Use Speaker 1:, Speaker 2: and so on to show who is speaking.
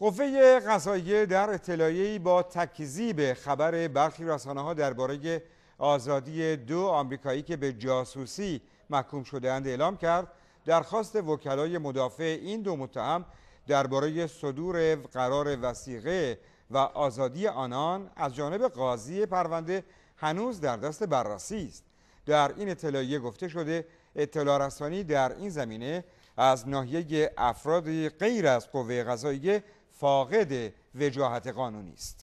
Speaker 1: قوه قضاییه در اطلاعیه‌ای با تکذیب خبر برخی رسانه ها درباره آزادی دو آمریکایی که به جاسوسی محکوم شدهاند اعلام کرد درخواست وکلای مدافع این دو متهم درباره صدور قرار وسیقه و آزادی آنان از جانب قاضی پرونده هنوز در دست بررسی است در این اطلاعیه گفته شده اطلاع رسانی در این زمینه از ناحیه افرادی غیر از قوه قضاییه فاقد وجاهت قانونی است